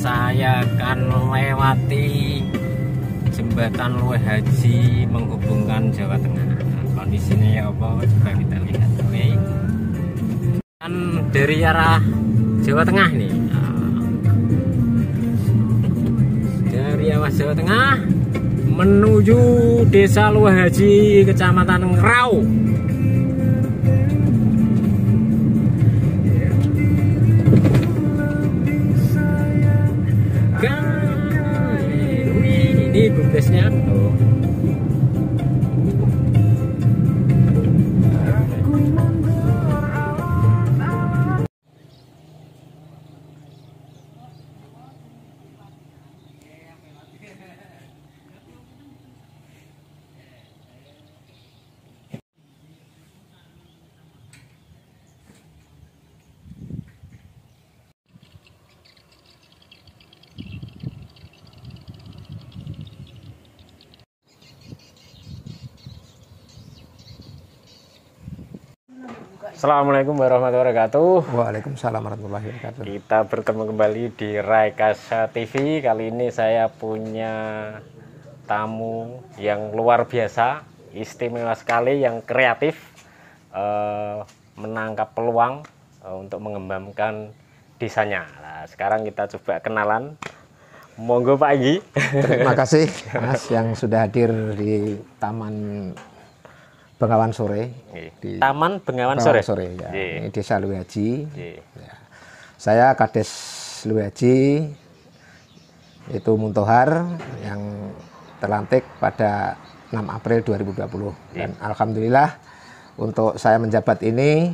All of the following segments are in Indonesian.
saya akan melewati jembatan Luwe Haji menghubungkan Jawa Tengah kondisinya ya, apa Coba kita lihat oke Dan dari arah Jawa Tengah nih dari arah Jawa Tengah menuju desa Luwe Haji kecamatan Ngerau tesnya oh. Assalamualaikum warahmatullahi wabarakatuh. Waalaikumsalam warahmatullahi wabarakatuh. Kita bertemu kembali di Raikasa TV. Kali ini saya punya tamu yang luar biasa, istimewa sekali, yang kreatif, eh, menangkap peluang eh, untuk mengembangkan desanya. Nah, sekarang kita coba kenalan. Monggo Pak Igi. Terima kasih Mas yang sudah hadir di Taman Bengawan Sore. Di Taman Bengawan, Bengawan Sore. Sore ya. Ini Desa Luhaji. Ya. Saya Kades Luhaji itu Muntohar yang terlantik pada 6 April 2020. Dan alhamdulillah untuk saya menjabat ini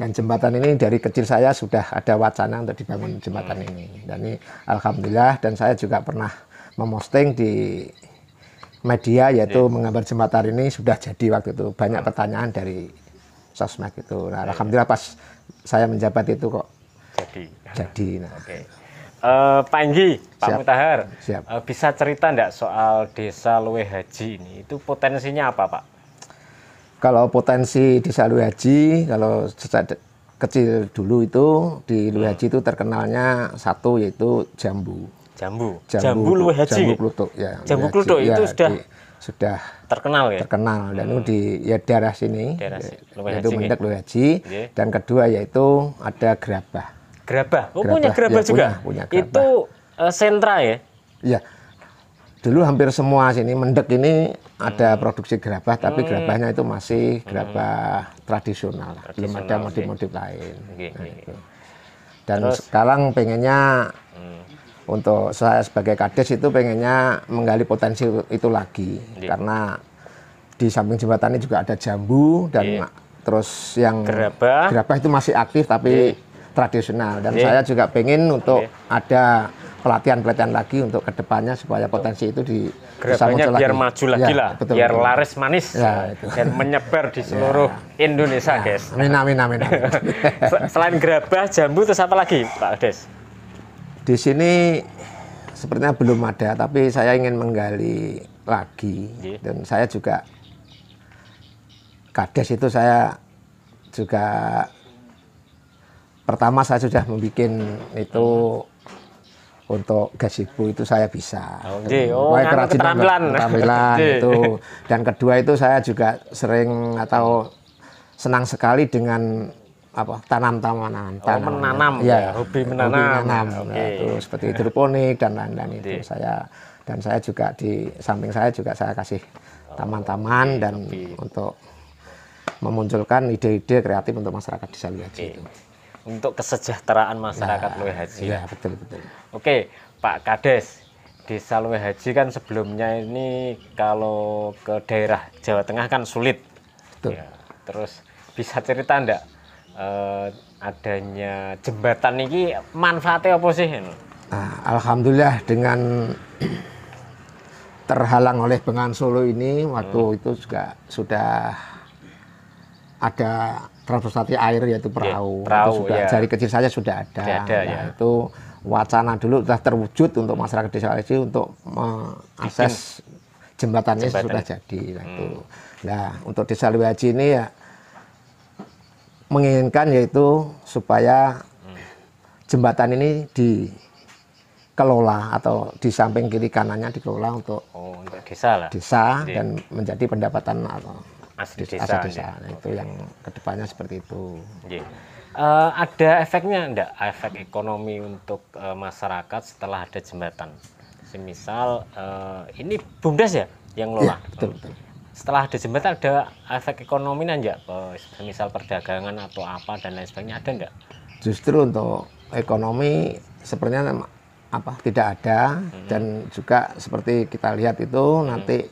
dan jembatan ini dari kecil saya sudah ada wacana untuk dibangun jembatan hmm. ini. Dan ini alhamdulillah dan saya juga pernah memosting di media iya. yaitu yeah. menggambar jembatan ini sudah jadi waktu itu banyak iya. pertanyaan dari sosmed itu. Nah, yeah. alhamdulillah pas saya menjabat itu kok jadi. Jadi. Nah. Oke. Okay. Uh, eh, Panji, Pak Siap. Mutahar, Siap. Uh, bisa cerita enggak soal desa Lue Haji ini? Itu potensinya apa, Pak? Kalau potensi desa Lue Haji, kalau sejak kecil dulu itu di Lue hmm. Haji itu terkenalnya satu yaitu jambu. Jambu. Jambu, jambu haji. Jambu klutuk ya. Jambu klutuk ya, itu sudah di, sudah terkenal ya. Terkenal dan hmm. di ya daerah sini. Daerah sini. Yaitu Mendek ya? lu Haji iya. dan kedua yaitu ada gerabah. Gerabah. Oh, gerabah. punya gerabah ya, juga. Punya, punya gerabah. Itu uh, sentra ya. Iya. Dulu hampir semua sini Mendek ini ada hmm. produksi gerabah tapi hmm. gerabahnya itu masih hmm. gerabah hmm. tradisional. tradisional. Belum ada modif-modif lain. Okay. Nah, okay. Dan Terus, sekarang pengennya hmm untuk saya sebagai kades itu pengennya menggali potensi itu lagi yeah. karena di samping jembatannya juga ada jambu dan yeah. terus yang gerabah gerabah itu masih aktif tapi yeah. tradisional dan yeah. saya juga pengen untuk yeah. ada pelatihan-pelatihan lagi untuk kedepannya supaya potensi itu di Gerabahnya biar lagi. maju ya, lagi ya, lah, betul, biar betul. laris manis ya, itu. dan menyebar di ya. seluruh ya. Indonesia, ya. guys. Amin, amin, amin. amin. Selain gerabah, jambu, terus apa lagi, Pak Des? di sini sepertinya belum ada, tapi saya ingin menggali lagi yeah. dan saya juga kades itu saya juga pertama saya sudah membuat itu untuk gazebo itu saya bisa. Oh, oh kerajinan keterampilan. keterampilan itu. Dan kedua itu saya juga sering atau senang sekali dengan apa tanam-tanaman. Oh, tanam, menanam ya, ya, hobi menanam. Hobi menanam. Okay. ya, itu seperti hidroponik dan lain-lain itu saya dan saya juga di samping saya juga saya kasih taman-taman okay. dan okay. untuk memunculkan ide-ide kreatif untuk masyarakat di Luwe Haji okay. itu. Untuk kesejahteraan masyarakat ya, Haji. Ya betul betul. Oke, Pak Kades. di salwe Haji kan sebelumnya ini kalau ke daerah Jawa Tengah kan sulit. Betul. Ya, terus bisa cerita enggak uh, adanya jembatan ini manfaatnya apa sih? Nah, Alhamdulillah dengan terhalang oleh Bengan Solo ini waktu hmm. itu juga sudah ada transportasi air yaitu perahu. Ya, perahu itu sudah ya. dari kecil saja sudah ada. ada nah, ya. Itu wacana dulu sudah terwujud untuk masyarakat desa Alisi untuk mengakses jembatannya Jembatan. sudah jadi. Nah, hmm. Itu. Nah, untuk desa Lewaji ini ya menginginkan yaitu supaya jembatan ini dikelola atau di samping kiri kanannya dikelola untuk, oh, untuk desa, lah. desa Jadi, dan menjadi pendapatan atau asli desa, asli ya. desa. Nah, itu yang kedepannya seperti itu. Yeah. Iya. Uh, ada efeknya enggak efek ekonomi untuk uh, masyarakat setelah ada jembatan? Semisal uh, ini bumdes ya yang iya, lola. yeah, betul, betul setelah jembatan ada efek ekonomi nggak misal perdagangan atau apa dan lain sebagainya ada nggak justru untuk ekonomi sepertinya apa tidak ada hmm. dan juga seperti kita lihat itu hmm. nanti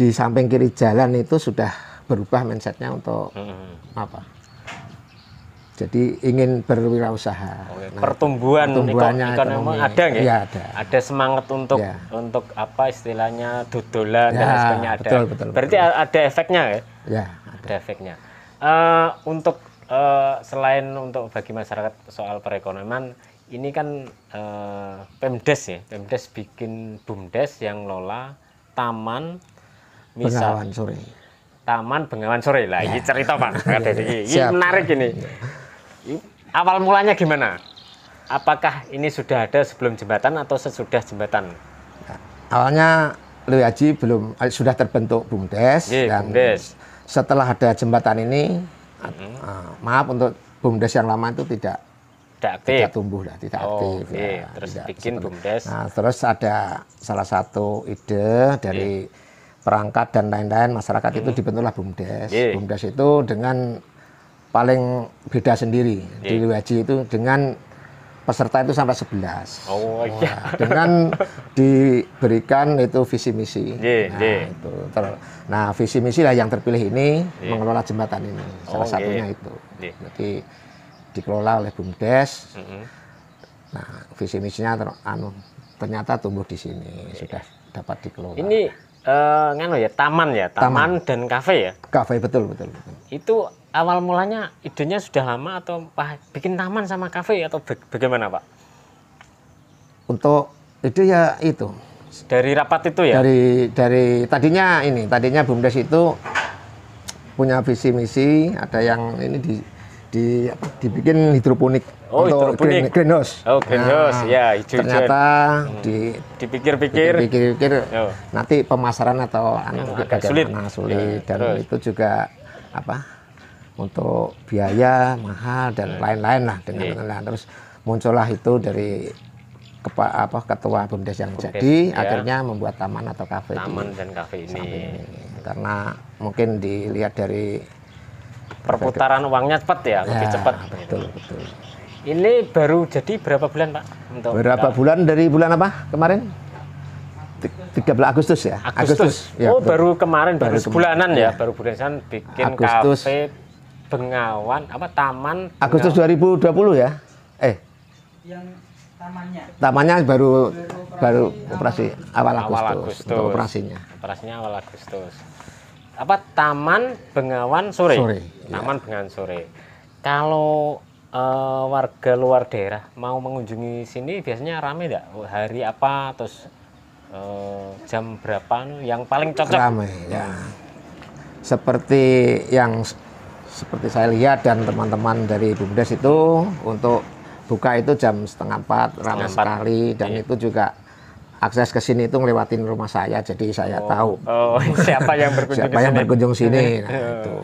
di samping kiri jalan itu sudah berubah mindsetnya untuk hmm. apa jadi ingin berwirausaha. Nah, pertumbuhan, pertumbuhannya ekonomi, ekonomi ada nggak? Ya, iya, ada. Ada semangat untuk ya. untuk apa istilahnya dodolan ya, dan sebagainya ada. Betul, betul, Berarti betul. ada efeknya ya? Ya, ada, ada efeknya. Uh, untuk uh, selain untuk bagi masyarakat soal perekonomian, ini kan uh, Pemdes ya, Pemdes bikin Bumdes yang lola taman misal Bengawan sore. Taman Bengawan sore lah, ya. ini cerita Pak. Ini menarik ini. Ya awal mulanya gimana? Apakah ini sudah ada sebelum jembatan atau sesudah jembatan? Awalnya Lewi Haji belum eh, sudah terbentuk BUMDes Ye, iya, dan BUMDes. setelah ada jembatan ini mm-hmm. maaf untuk BUMDes yang lama itu tidak tidak aktif. Tidak tumbuh lah, tidak oh, aktif. Okay. Ya, terus tidak bikin seperti. BUMDes. Nah, terus ada salah satu ide dari yeah. perangkat dan lain-lain masyarakat mm. itu hmm. dibentuklah BUMDes. Yeah. BUMDes itu dengan paling beda sendiri yeah. di haji itu dengan peserta itu sampai 11. Oh iya. Nah, dengan diberikan itu visi misi. Yeah, nah, yeah. itu. nah, visi misi lah yang terpilih ini yeah. mengelola jembatan ini. Salah oh, satunya yeah. itu. Yeah. Jadi dikelola oleh BUMDes. Mm -hmm. Nah, visi misinya anu, ternyata tumbuh di sini yeah. sudah dapat dikelola. Ini uh, ya taman ya taman, taman dan kafe ya kafe betul betul, betul. itu awal mulanya idenya sudah lama atau pak bikin taman sama kafe atau bagaimana pak untuk ide ya itu dari rapat itu ya dari dari tadinya ini tadinya bumdes itu punya visi misi ada yang ini di di apa, dibikin hidroponik oh, untuk hidroponik. Green, greenhouse. Oh, greenhouse. Nah, ya, hijau Ternyata hmm. di dipikir-pikir pikir pikir oh. nanti pemasaran atau anu oh, agak sulit. Mana, sulit ya, dan terus. itu juga apa? untuk biaya mahal dan hmm. lain-lain lah dengan yeah. Iya. Nah, terus muncullah itu dari kepa, apa ketua BUMDes yang BUMDes, jadi ya. akhirnya membuat taman atau kafe taman di, dan kafe ini. ini karena mungkin dilihat dari perputaran uangnya cepat ya, lebih ya, cepat. Betul, betul. Ini baru jadi berapa bulan Pak? Untuk berapa kita? bulan dari bulan apa kemarin? 13 Agustus ya. Agustus. Agustus. Ya, oh, betul. baru kemarin baru, baru sebulanan kemarin. ya, baru bulanan bikin Agustus. kafe Bengawan apa Taman Bengawan. Agustus 2020 iya. ya. Eh. Yang tamannya. Tamannya baru baru operasi, baru operasi awal, awal Agustus, Agustus. Untuk operasinya. Operasinya awal Agustus apa Taman Bengawan Sore. sore iya. Taman ya. Bengawan Sore. Kalau uh, warga luar daerah mau mengunjungi sini biasanya ramai enggak? Hari apa terus uh, jam berapa anu, yang paling cocok? Ramai ya. Seperti yang seperti saya lihat dan teman-teman dari BUMDes itu untuk buka itu jam setengah empat ramai sekali dan iya. itu juga akses ke sini itu ngelewatin rumah saya jadi saya oh. tahu oh, siapa yang berkunjung siapa yang berkunjung sini nah, oh. itu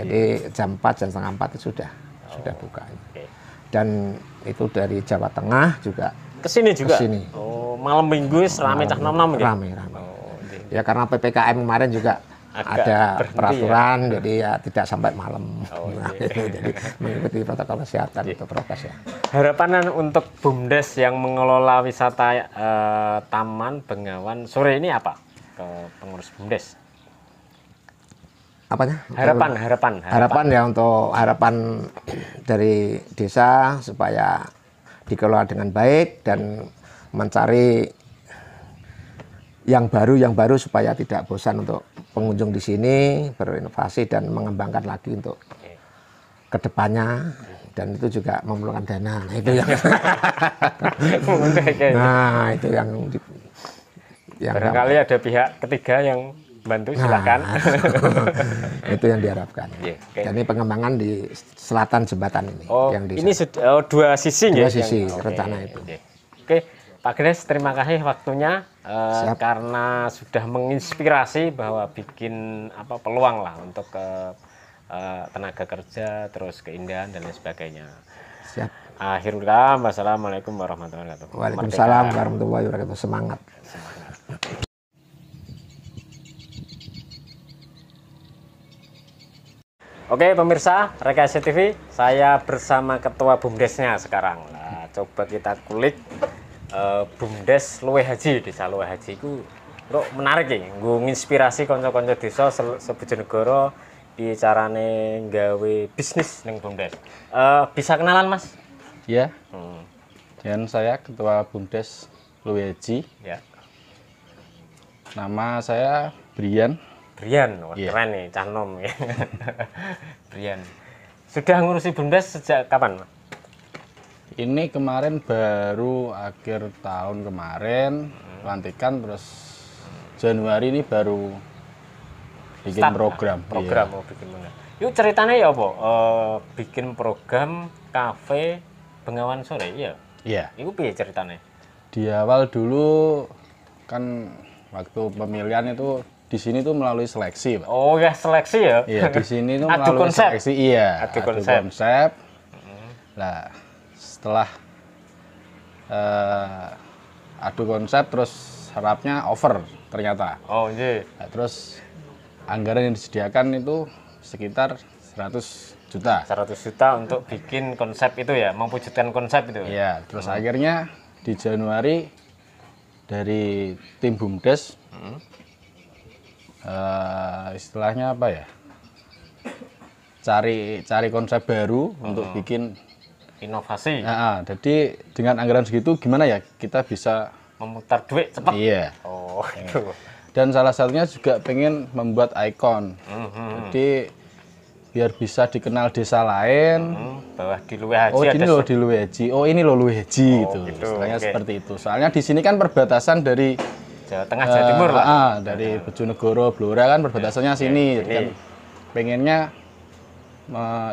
jadi jam 4 jam setengah 4 itu sudah oh. sudah buka okay. dan itu dari Jawa Tengah juga ke sini juga kesini. oh malam minggu rame cah nom nom rame rame oh, okay. ya karena ppkm kemarin juga Agak ada ya. peraturan ya? jadi ya tidak sampai malam. Oh, nah, iya. gitu. jadi mengikuti protokol kesehatan itu iya. itu ya. harapan untuk BUMDes yang mengelola wisata eh, Taman Bengawan sore ini apa ke pengurus BUMDes? Apanya? Harapan, harapan, harapan. Harapan ya untuk harapan dari desa supaya dikelola dengan baik dan mencari yang baru yang baru supaya tidak bosan untuk pengunjung di sini berinovasi dan mengembangkan lagi untuk kedepannya dan itu juga memerlukan dana nah, itu yang nah itu yang di, yang barangkali ada pihak ketiga yang bantu nah, silakan nah, itu yang diharapkan yeah, okay. dan pengembangan di selatan jembatan ini oh, yang di ini oh, dua sisi dua ya sisi yang, rencana okay, itu oke okay. Pak Gres, terima kasih waktunya uh, karena sudah menginspirasi bahwa bikin apa peluang lah untuk ke uh, tenaga kerja, terus keindahan dan lain sebagainya. Siap. Akhirul kalam, wassalamualaikum warahmatullahi wabarakatuh. Waalaikumsalam warahmatullahi wabarakatuh. Semangat. Semangat. Oke pemirsa, Rekasi TV, saya bersama Ketua Bumdesnya sekarang. Nah, coba kita kulik uh, bumdes luwe haji desa luwe haji ku kok menarik ya gue nginspirasi konco-konco desa se negara di carane gawe bisnis neng bumdes uh, bisa kenalan mas ya hmm. dan saya ketua bumdes luwe haji ya nama saya Brian Brian, wah yeah. keren nih, canom ya. Brian. Sudah ngurusi bumdes sejak kapan, Mas? ini kemarin baru akhir tahun kemarin hmm. terus Januari ini baru bikin Start, ya? program program mau iya. oh, bikin mana yuk ceritanya ya apa e, eh, bikin program kafe Bengawan sore iya iya itu biar ceritanya di awal dulu kan waktu pemilihan itu di sini tuh melalui seleksi pak oh ya seleksi ya iya di sini tuh melalui konsep. seleksi iya adu konsep, adu konsep. Hmm setelah uh, adu konsep terus harapnya over ternyata. Oh iya. Nah, terus anggaran yang disediakan itu sekitar 100 juta. 100 juta untuk bikin konsep itu ya, mewujudkan konsep itu. ya iya, terus hmm. akhirnya di Januari dari tim BUMDes hmm. uh, istilahnya apa ya? Cari cari konsep baru hmm. untuk bikin inovasi. Nah, jadi dengan anggaran segitu gimana ya kita bisa memutar duit cepat. Iya. Oh, itu. Dan salah satunya juga pengen membuat ikon. Mm -hmm. Jadi biar bisa dikenal desa lain. Mm -hmm. Bahwa di Luwehaji oh, oh, ini loh di Luwehaji. Oh, ini loh haji oh, gitu. gitu. okay. seperti itu. Soalnya di sini kan perbatasan dari Jawa Tengah Jawa eh, Timur uh, lah. Ah, dari Bojonegoro, Blora kan perbatasannya yeah. sini. Iya. Jadi kan pengennya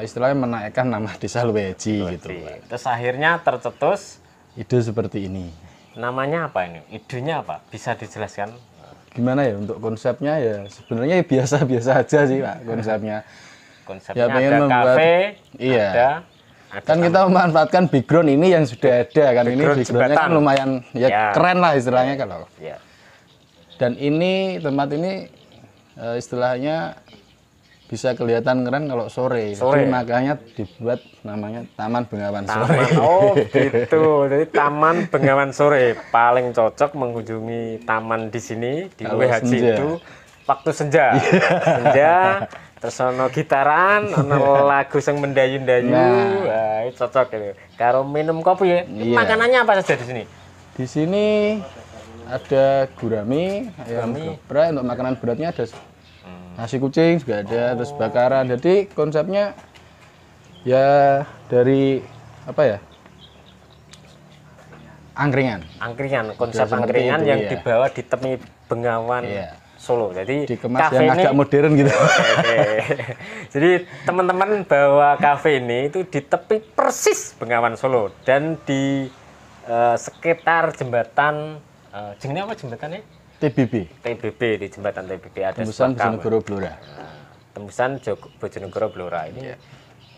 istilahnya menaikkan nama desa Luweji gitu. Terus akhirnya tercetus ide seperti ini. Namanya apa ini? Idenya apa? Bisa dijelaskan? Gimana ya untuk konsepnya ya sebenarnya ya biasa-biasa aja sih Pak konsepnya. Konsepnya ya, ada membuat, kafe, iya. ada kan kita memanfaatkan background ini yang sudah iya. ada kan background ini backgroundnya kan lumayan ya, ya keren lah istilahnya iya. kalau ya. dan ini tempat ini eh, istilahnya bisa kelihatan keren kalau sore. Sore. Jadi makanya dibuat namanya Taman Bengawan Taman. Sore. Oh gitu. Jadi Taman Bengawan Sore paling cocok mengunjungi taman di sini di WHC itu waktu senja. Iya. senja terus ono gitaran, ono iya. lagu sing mendayu-dayu. Nah. Wah, itu cocok ya. Karo minum kopi ya. Iya. Makanannya apa saja di sini? Di sini ada gurami, ayam gurami. geprek untuk makanan beratnya ada nasi kucing juga ada oh. terus bakaran jadi konsepnya ya dari apa ya angkringan angkringan konsep angkringan yang ya. dibawa di tepi Bengawan iya. Solo jadi dikemas kafe yang ini, agak modern gitu okay, okay. jadi teman-teman bawa kafe ini itu di tepi persis Bengawan Solo dan di uh, sekitar jembatan uh, eh, jengnya apa jembatannya TBB. TBB di jembatan TBB ada tembusan Bojonegoro Blora. Ah, tembusan Bojonegoro Blora ini. Yeah.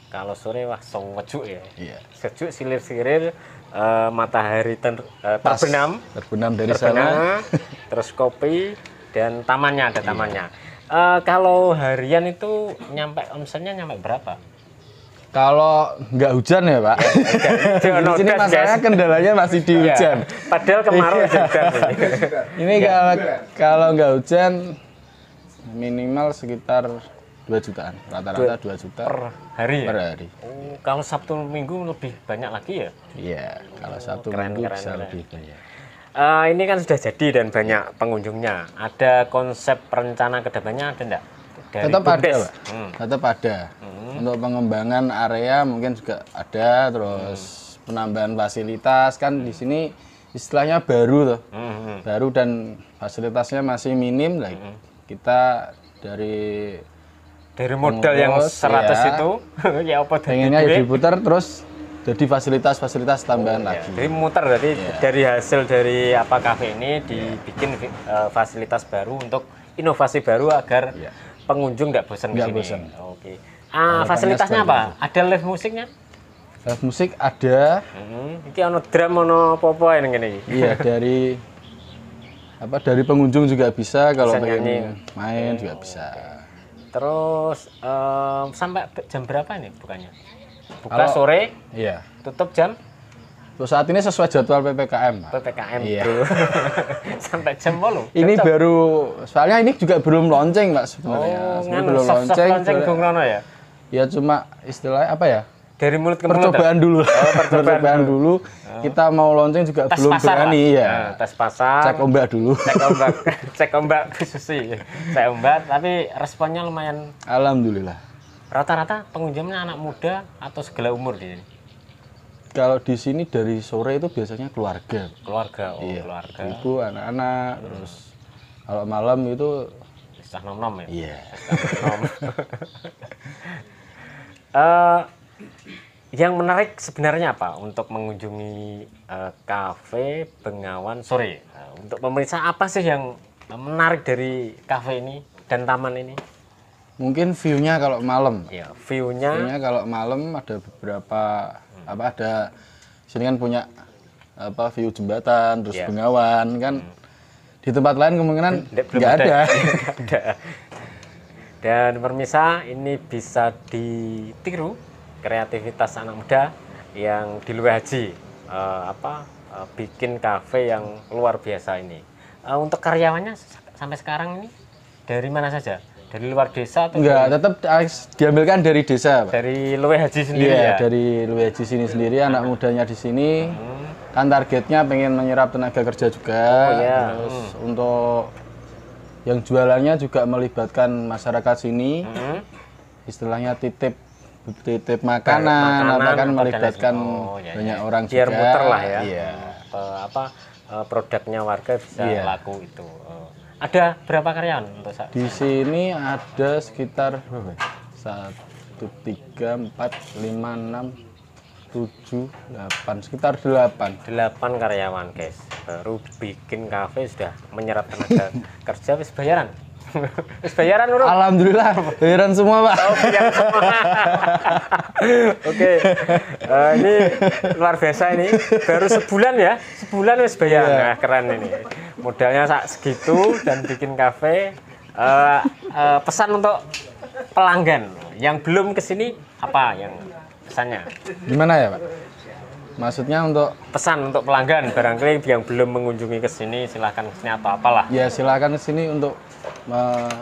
Kalau sore wah song sejuk ya. Yeah. Sejuk silir-silir uh, matahari ter, uh, terbenam. Pas, terbenam dari terbenam, sana. terus kopi dan tamannya ada iya. tamannya. Yeah. Uh, kalau harian itu nyampe omsetnya nyampe berapa? Kalau nggak hujan ya Pak. di sini masalahnya kendalanya masih di iya. hujan. Ya, padahal kemarau iya. hujan. ini iya. kalau kalau nggak hujan minimal sekitar 2 jutaan rata-rata 2 juta per hari ya? per hari oh, kalau Sabtu Minggu lebih banyak lagi ya iya kalau oh, Sabtu keren, Minggu keren, bisa keren. lebih banyak uh, ini kan sudah jadi dan banyak pengunjungnya ada konsep rencana kedepannya ada enggak dari tetap ada, Hmm. Tetap ada. Hmm. Untuk pengembangan area mungkin juga ada terus hmm. penambahan fasilitas kan hmm. di sini istilahnya baru tuh. Hmm. Baru dan fasilitasnya masih minim lah. Hmm. Kita dari dari modal yang 100 ya, itu ya apa pengennya jadi ya diputar terus jadi fasilitas-fasilitas tambahan oh, iya. lagi. Jadi muter berarti yeah. dari hasil dari apa kafe ini dibikin yeah. uh, fasilitas baru untuk inovasi baru agar yeah pengunjung nggak bosan nggak bosan oke ah, fasilitasnya apa itu. ada live musiknya live musik ada hmm. ini ono drum ono popo yang ini. iya dari apa dari pengunjung juga bisa kalau bisa pengen main juga oh, bisa terus um, sampai jam berapa nih bukannya buka kalau, sore iya tutup jam untuk saat ini sesuai jadwal PPKM. PPKM, iya. bro. Sampai jam 8. Ini Cocok. baru, soalnya ini juga belum launching, Mbak sebenarnya. Oh, nganu, belum soft, launching. Soft launching Bung Rono ya? Ya cuma istilah apa ya? Dari mulut ke mulut. Percobaan dulu. Oh, percobaan, percobaan dulu. dulu. Oh. Kita mau launching juga tes belum pasar, berani ya. ya. Tes pasar. Cek ombak dulu. Cek ombak. Cek ombak khususi. Ya. Cek ombak, tapi responnya lumayan. Alhamdulillah. Rata-rata pengunjungnya anak muda atau segala umur di sini? kalau di sini dari sore itu biasanya keluarga. Keluarga, oh iya. keluarga. Ibu, anak-anak, hmm. terus kalau malam itu cah nom nom ya. Iya. Yeah. uh, yang menarik sebenarnya apa untuk mengunjungi uh, kafe Bengawan sore? Uh, untuk pemeriksa apa sih yang menarik dari kafe ini dan taman ini? Mungkin view-nya kalau malam. Iya. view-nya. View-nya kalau malam ada beberapa apa ada sini kan punya apa view jembatan terus yeah. Bengawan kan hmm. di tempat lain kemungkinan nggak ada. ada. Dan permisa ini bisa ditiru kreativitas anak muda yang di luar haji uh, apa uh, bikin kafe yang luar biasa ini. Uh, untuk karyawannya sampai sekarang ini dari mana saja? dari luar desa atau enggak dari... tetap ah, diambilkan dari desa Pak. dari luwe haji iya, sendiri iya, ya dari luwe haji sini sendiri iya. anak mudanya di sini hmm. kan targetnya pengen menyerap tenaga kerja juga oh, iya. terus hmm. untuk yang jualannya juga melibatkan masyarakat sini hmm. istilahnya titip titip makanan, makanan apa kan melibatkan oh, iya, banyak iya. banyak orang biar juga. muter lah ya iya. Eh, apa eh, produknya warga bisa iya. laku itu oh. Ada berapa karyawan untuk saat Di sini ada sekitar Satu, tiga, empat, lima, enam, tujuh, delapan, sekitar delapan. Delapan karyawan, guys. Baru bikin kafe sudah menyerap tenaga kerja, wis bayaran. Wis bayaran urut. Alhamdulillah, bayaran semua, Pak. Oh, Oke. Okay. Uh, eh, ini luar biasa ini. Baru sebulan ya. Sebulan wis bayaran. Yeah. Nah, keren ini modalnya sak segitu dan bikin kafe uh, uh, pesan untuk pelanggan yang belum kesini apa yang pesannya gimana ya pak maksudnya untuk pesan untuk pelanggan barangkali yang belum mengunjungi kesini silahkan kesini atau apalah ya silahkan kesini untuk me eh,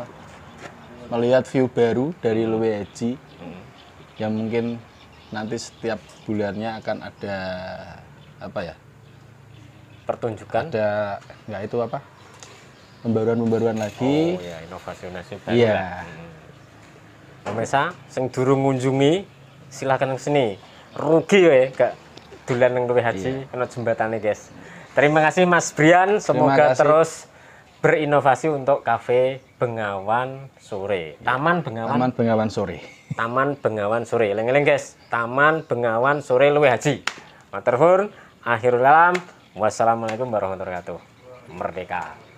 melihat view baru dari Luweji hmm. yang mungkin nanti setiap bulannya akan ada apa ya pertunjukan ada nggak ya itu apa pembaruan-pembaruan lagi oh ya inovasi-inovasi baru iya hmm. pemirsa sing durung ngunjungi silahkan ke sini rugi ya eh, ke dulan yang lebih haji iya. kena jembatan nih guys terima kasih Mas Brian semoga terus berinovasi untuk kafe Bengawan Sore. Iya. Taman Bengawan. Taman Bengawan Sore. Taman Bengawan Sore. Leng-leng guys, Taman Bengawan Sore Luwe Haji. Materhun, akhirul kalam. Wassalamualaikum warahmatullahi wabarakatuh. Merdeka.